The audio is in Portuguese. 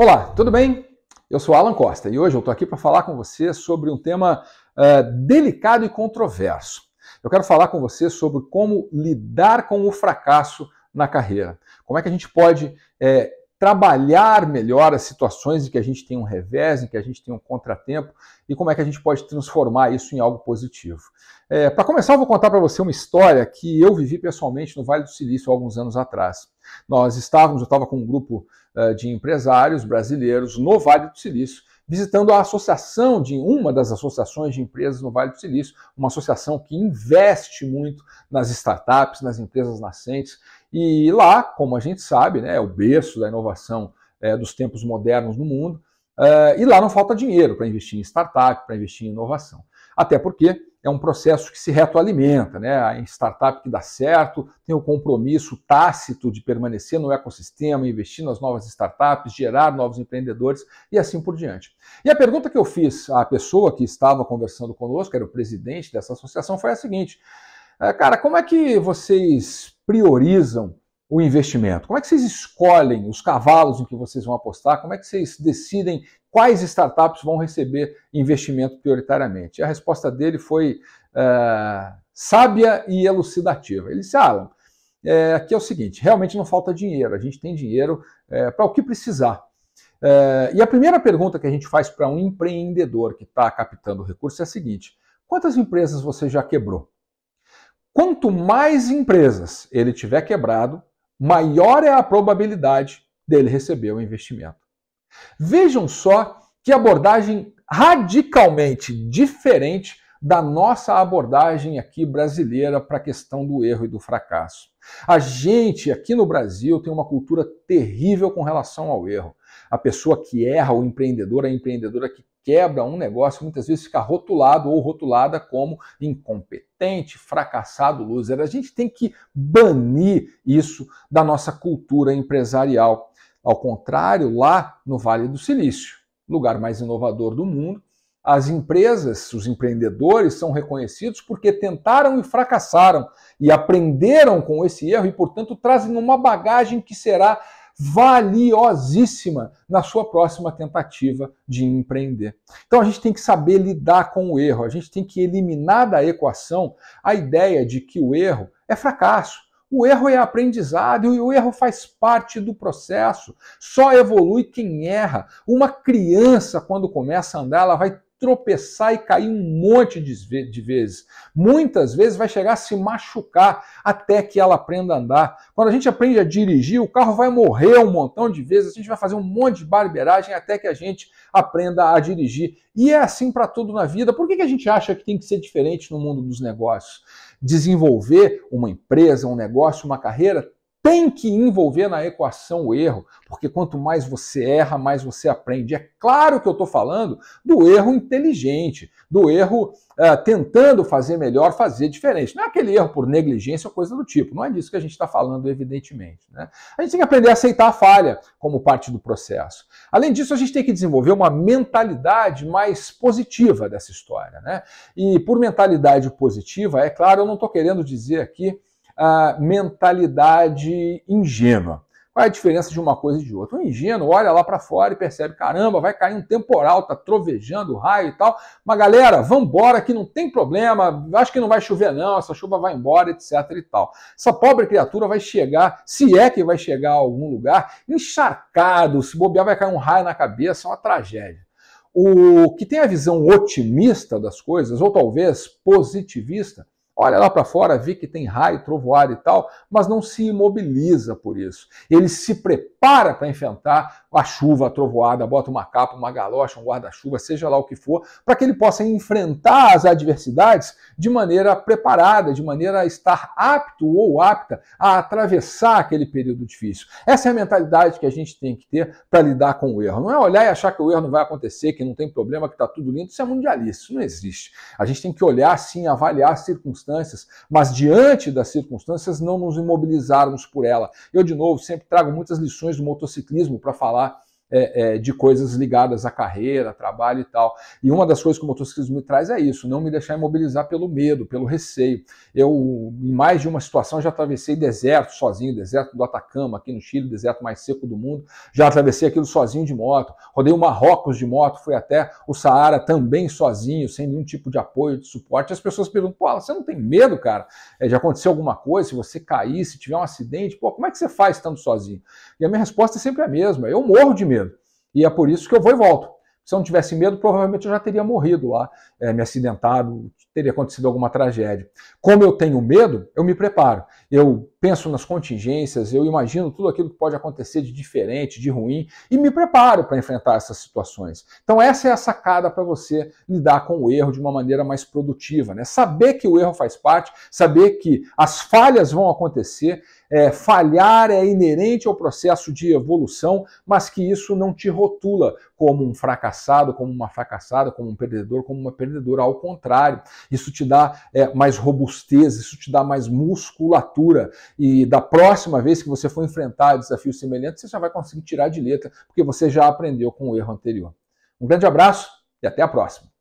Olá, tudo bem? Eu sou Alan Costa e hoje eu estou aqui para falar com você sobre um tema uh, delicado e controverso. Eu quero falar com você sobre como lidar com o fracasso na carreira. Como é que a gente pode é, trabalhar melhor as situações em que a gente tem um revés, em que a gente tem um contratempo e como é que a gente pode transformar isso em algo positivo. É, para começar, eu vou contar para você uma história que eu vivi pessoalmente no Vale do Silício há alguns anos atrás. Nós estávamos, eu estava com um grupo uh, de empresários brasileiros no Vale do Silício visitando a associação de uma das associações de empresas no Vale do Silício, uma associação que investe muito nas startups, nas empresas nascentes. E lá, como a gente sabe, né, é o berço da inovação é, dos tempos modernos no mundo. Uh, e lá não falta dinheiro para investir em startup, para investir em inovação. Até porque é um processo que se retroalimenta, né? A startup que dá certo tem o um compromisso tácito de permanecer no ecossistema, investir nas novas startups, gerar novos empreendedores e assim por diante. E a pergunta que eu fiz à pessoa que estava conversando conosco, que era o presidente dessa associação, foi a seguinte: é, cara, como é que vocês priorizam o investimento? Como é que vocês escolhem os cavalos em que vocês vão apostar? Como é que vocês decidem quais startups vão receber investimento prioritariamente? E a resposta dele foi eh, sábia e elucidativa. Ele disse, Alan, é, aqui é o seguinte, realmente não falta dinheiro, a gente tem dinheiro é, para o que precisar. É, e a primeira pergunta que a gente faz para um empreendedor que está captando recursos é a seguinte, quantas empresas você já quebrou? Quanto mais empresas ele tiver quebrado, maior é a probabilidade dele receber o investimento. Vejam só que abordagem radicalmente diferente da nossa abordagem aqui brasileira para a questão do erro e do fracasso. A gente aqui no Brasil tem uma cultura terrível com relação ao erro. A pessoa que erra, o empreendedor, a empreendedora que quebra um negócio, muitas vezes fica rotulado ou rotulada como incompetente, fracassado, loser. A gente tem que banir isso da nossa cultura empresarial. Ao contrário, lá no Vale do Silício, lugar mais inovador do mundo, as empresas, os empreendedores são reconhecidos porque tentaram e fracassaram e aprenderam com esse erro e, portanto, trazem uma bagagem que será valiosíssima na sua próxima tentativa de empreender. Então a gente tem que saber lidar com o erro, a gente tem que eliminar da equação a ideia de que o erro é fracasso. O erro é aprendizado e o erro faz parte do processo. Só evolui quem erra. Uma criança, quando começa a andar, ela vai tropeçar e cair um monte de vezes. Muitas vezes vai chegar a se machucar até que ela aprenda a andar. Quando a gente aprende a dirigir, o carro vai morrer um montão de vezes, a gente vai fazer um monte de barbeiragem até que a gente aprenda a dirigir. E é assim para tudo na vida. Por que, que a gente acha que tem que ser diferente no mundo dos negócios? Desenvolver uma empresa, um negócio, uma carreira tem que envolver na equação o erro, porque quanto mais você erra, mais você aprende. É claro que eu estou falando do erro inteligente, do erro eh, tentando fazer melhor, fazer diferente. Não é aquele erro por negligência ou coisa do tipo. Não é disso que a gente está falando, evidentemente. Né? A gente tem que aprender a aceitar a falha como parte do processo. Além disso, a gente tem que desenvolver uma mentalidade mais positiva dessa história. Né? E por mentalidade positiva, é claro, eu não estou querendo dizer aqui mentalidade ingênua. Qual é a diferença de uma coisa e de outra? O ingênuo olha lá para fora e percebe, caramba, vai cair um temporal, tá trovejando, raio e tal. Mas galera, vambora que não tem problema, acho que não vai chover não, essa chuva vai embora, etc e tal. Essa pobre criatura vai chegar, se é que vai chegar a algum lugar, encharcado, se bobear vai cair um raio na cabeça, é uma tragédia. O que tem a visão otimista das coisas, ou talvez positivista, olha lá para fora, vê que tem raio, trovoada e tal, mas não se imobiliza por isso. Ele se prepara para enfrentar a chuva, a trovoada, bota uma capa, uma galocha, um guarda-chuva, seja lá o que for, para que ele possa enfrentar as adversidades de maneira preparada, de maneira a estar apto ou apta a atravessar aquele período difícil. Essa é a mentalidade que a gente tem que ter para lidar com o erro. Não é olhar e achar que o erro não vai acontecer, que não tem problema, que está tudo lindo. Isso é mundialista, isso não existe. A gente tem que olhar sim, avaliar as circunstâncias circunstâncias, mas diante das circunstâncias não nos imobilizarmos por ela. Eu, de novo, sempre trago muitas lições do motociclismo para falar é, é, de coisas ligadas à carreira, trabalho e tal. E uma das coisas que o motociclismo me traz é isso, não me deixar imobilizar pelo medo, pelo receio. Eu, em mais de uma situação, já atravessei deserto sozinho, deserto do Atacama, aqui no Chile, deserto mais seco do mundo. Já atravessei aquilo sozinho de moto, rodei o Marrocos de moto, fui até o Saara também sozinho, sem nenhum tipo de apoio, de suporte. As pessoas perguntam, pô, você não tem medo, cara, de é, acontecer alguma coisa, se você cair, se tiver um acidente, pô, como é que você faz estando sozinho? E a minha resposta é sempre a mesma, eu morro de medo. E é por isso que eu vou e volto. Se eu não tivesse medo, provavelmente eu já teria morrido lá, é, me acidentado, teria acontecido alguma tragédia. Como eu tenho medo, eu me preparo. Eu penso nas contingências, eu imagino tudo aquilo que pode acontecer de diferente, de ruim, e me preparo para enfrentar essas situações. Então, essa é a sacada para você lidar com o erro de uma maneira mais produtiva. Né? Saber que o erro faz parte, saber que as falhas vão acontecer, é, falhar é inerente ao processo de evolução, mas que isso não te rotula como um fracassado, como uma fracassada, como um perdedor, como uma perdedora. Ao contrário, isso te dá é, mais robustez, isso te dá mais musculatura. E da próxima vez que você for enfrentar desafios semelhantes, você já vai conseguir tirar de letra, porque você já aprendeu com o erro anterior. Um grande abraço e até a próxima.